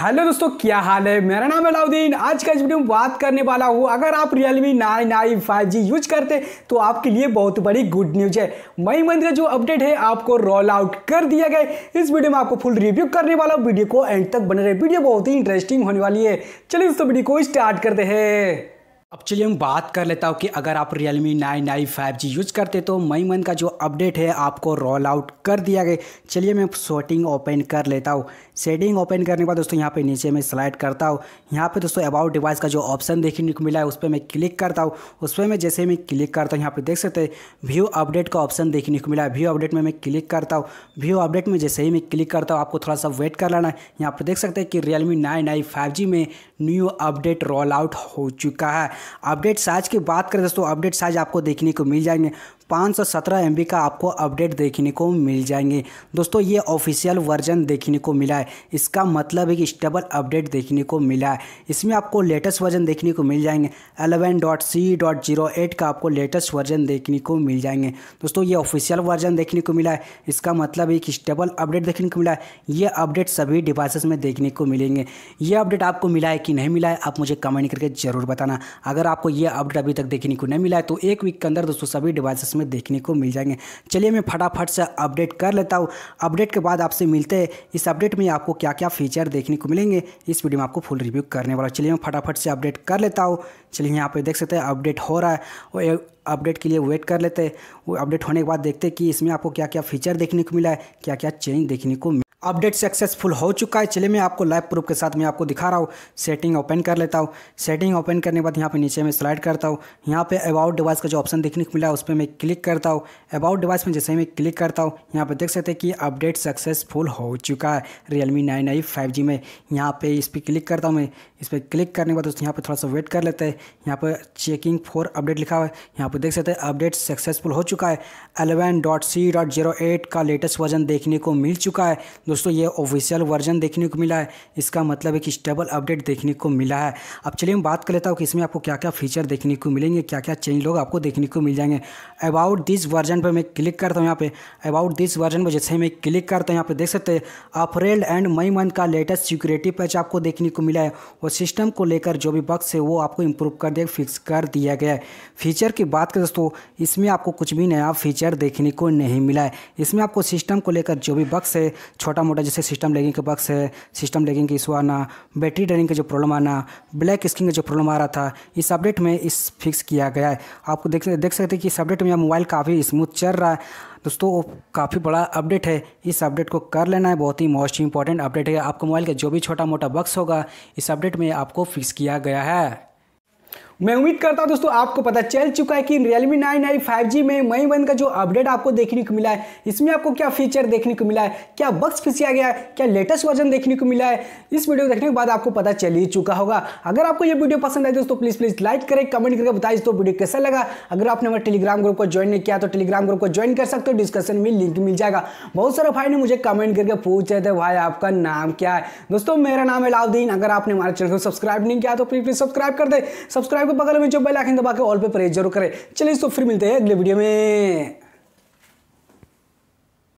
hello दोस्तों क्या हाल है मेरा नाम है अलाउद्दीन आज का इस वीडियो में बात करने वाला हूँ अगर आप Realme nine i five G use करते तो आपके लिए बहुत बड़ी गुड न्यूज है मई मंथ का जो अपडेट है आपको रोल आउट कर दिया गया इस वीडियो में आपको फुल रिव्यू करने वाला वीडियो को एंड तक बने रहे वीडियो बहुत ही इंटरेस्टिंग होने वाली है चलिए दोस्तों वीडियो को स्टार्ट करते हैं अब चलिए हम बात कर लेता हूँ कि अगर आप Realme फाइव जी यूज़ करते तो मई मंथ का जो अपडेट है आपको रोल आउट कर दिया गया चलिए मैं सेटिंग ओपन कर लेता हूँ सेटिंग ओपन करने के बाद दोस्तों यहाँ पे नीचे मैं स्लाइड करता हूँ यहाँ पे दोस्तों अबाउट डिवाइस का जो ऑप्शन देखने को मिला है उस पर मैं क्लिक करता हूँ उस पर मैं जैसे मैं क्लिक करता हूँ यहाँ पर देख सकते व्यू अपडेट का ऑप्शन देखने को मिला है व्यू अपडेट में मैं क्लिक करता हूँ व्यू अपडेट में जैसे ही मैं क्लिक करता हूँ आपको थोड़ा सा वेट कर लेना है यहाँ पर देख सकते हैं कि Realme nine i five G में न्यू अपडेट रोल आउट हो चुका है अपडेट साइज की बात करें दोस्तों अपडेट साइज आपको देखने को मिल जाएंगे पाँच सौ सत्रह एम का आपको अपडेट देखने को मिल जाएंगे दोस्तों ये ऑफिशियल वर्जन देखने को मिला है इसका मतलब है कि स्टेबल अपडेट देखने को मिला है इसमें आपको लेटेस्ट वर्जन देखने को मिल जाएंगे eleven dot C dot zero eight का आपको लेटेस्ट वर्जन देखने को मिल जाएंगे दोस्तों ये ऑफिशियल वर्जन देखने को मिला है इसका मतलब एक स्टेबल अपडेट देखने को मिला है ये अपडेट सभी डिवाइसेस में देखने को मिलेंगे ये अपडेट आपको मिला है कि नहीं मिला है आप मुझे कमेंट करके ज़रूर बताना अगर आपको ये अपडेट अभी तक देखने को नहीं मिला है तो एक वीक के अंदर दोस्तों सभी डिवाइसेस इसमें देखने को मिल जाएंगे चलिए मैं फटाफट से अपडेट कर लेता हूँ अपडेट के बाद आपसे मिलते हैं इस अपडेट में आपको क्या क्या फीचर देखने को मिलेंगे इस वीडियो में आपको फुल रिव्यू करने वाला चलिए मैं फटाफट से अपडेट कर लेता हूँ चलिए यहाँ पर देख सकते हैं अपडेट हो रहा है और अपडेट के लिए वेट कर लेते हैं वो अपडेट होने के बाद देखते हैं कि इसमें आपको क्या क्या फीचर देखने को मिला है क्या क्या चेंज देखने को अपडेट सक्सेसफुल हो चुका है चलिए मैं आपको लाइव प्रूफ के साथ मैं आपको दिखा रहा हूँ सेटिंग ओपन कर लेता हूँ सेटिंग ओपन करने के बाद यहाँ पे नीचे में स्लाइड करता हूँ यहाँ पे अबाउट डिवाइस का जो ऑप्शन देखने को मिला है उस पर मैं क्लिक करता हूँ अबाउट डिवाइस में जैसे ही मैं क्लिक करता हूँ यहाँ पर देख सकते हैं कि अपडेट सक्सेसफुल हो चुका है Realme nine i five G में यहाँ पर इस पर क्लिक करता हूँ मैं इस पर क्लिक करने के बाद यहाँ पर थोड़ा सा वेट कर लेते हैं यहाँ पर चेकिंग फॉर अपडेट लिखा हुआ है यहाँ पर देख सकते हैं अपडेट सक्सेसफुल हो चुका है eleven dot C dot zero eight का लेटेस्ट वर्जन देखने को मिल चुका है दोस्तों ये ऑफिशियल वर्जन देखने को मिला है इसका मतलब एक स्टेबल अपडेट देखने को मिला है अब चलिए मैं बात कर लेता हूँ कि इसमें आपको क्या क्या फीचर देखने को मिलेंगे क्या क्या चेंज लोग आपको देखने को मिल जाएंगे अबाउट दिस वर्जन पर मैं क्लिक करता हूँ यहाँ पे अबाउट दिस वर्जन पर जैसे मैं क्लिक करता हूँ यहाँ पे देख सकते हैं अप्रैल एंड मई मंथ का लेटेस्ट सिक्योरिटी पैच आपको देखने को मिला है और सिस्टम को लेकर जो भी बक्स है वो आपको इम्प्रूव कर दिया फिक्स कर दिया गया है फीचर की बात करें दोस्तों इसमें आपको कुछ भी नया फीचर देखने को नहीं मिला है इसमें आपको सिस्टम को लेकर जो भी बक्स है छोटा छोटा मोटा जैसे सिस्टम लेगिंग के बक्स है सिस्टम लेगिंग के इशू आना बैटरी ड्रेनिंग का जो प्रॉब्लम आना ब्लैक स्क्रीन का जो प्रॉब्लम आ रहा था इस अपडेट में इस फिक्स किया गया है आपको देख देख सकते हैं कि इस अपडेट में यह मोबाइल काफ़ी स्मूथ चल रहा है दोस्तों काफ़ी बड़ा अपडेट है इस अपडेट को कर लेना है बहुत ही मोस्ट इंपॉर्टेंट अपडेट है आपको मोबाइल का जो भी छोटा मोटा बक्स होगा इस अपडेट में आपको फिक्स किया गया है मैं उम्मीद करता हूँ दोस्तों आपको पता चल चुका है कि Realme nine i five G में मई वन का जो अपडेट आपको देखने को मिला है इसमें आपको क्या फीचर देखने को मिला है क्या बक्स खिंचा गया है क्या लेटेस्ट वर्जन देखने को मिला है इस वीडियो को देखने के बाद आपको पता चल ही चुका होगा अगर आपको ये वीडियो पसंद आए दोस्तों प्लीज़ प्लीज़ लाइक करें कमेंट करके बताए दोस्तों वीडियो कैसा लगा अगर आपने हमारे टेलीग्राम ग्रुप को ज्वाइन नहीं किया तो टेलीग्राम ग्रुप को ज्वाइन कर सकते हो डिस्कशन में लिंक मिल जाएगा बहुत सारे भाई ने मुझे कमेंट करके पूछ रहे थे भाई आपका नाम क्या है दोस्तों मेरा नाम है लाउद्दीन अगर आपने हमारे चैनल को सब्सक्राइब नहीं किया तो प्लीज़ प्लीज़ सब्सक्राइब कर दे सब्सक्राइब को बगल में जो बेल आइकन दबा के ऑल पे प्रेस जरूर करें चलिए तो फिर मिलते हैं अगले वीडियो में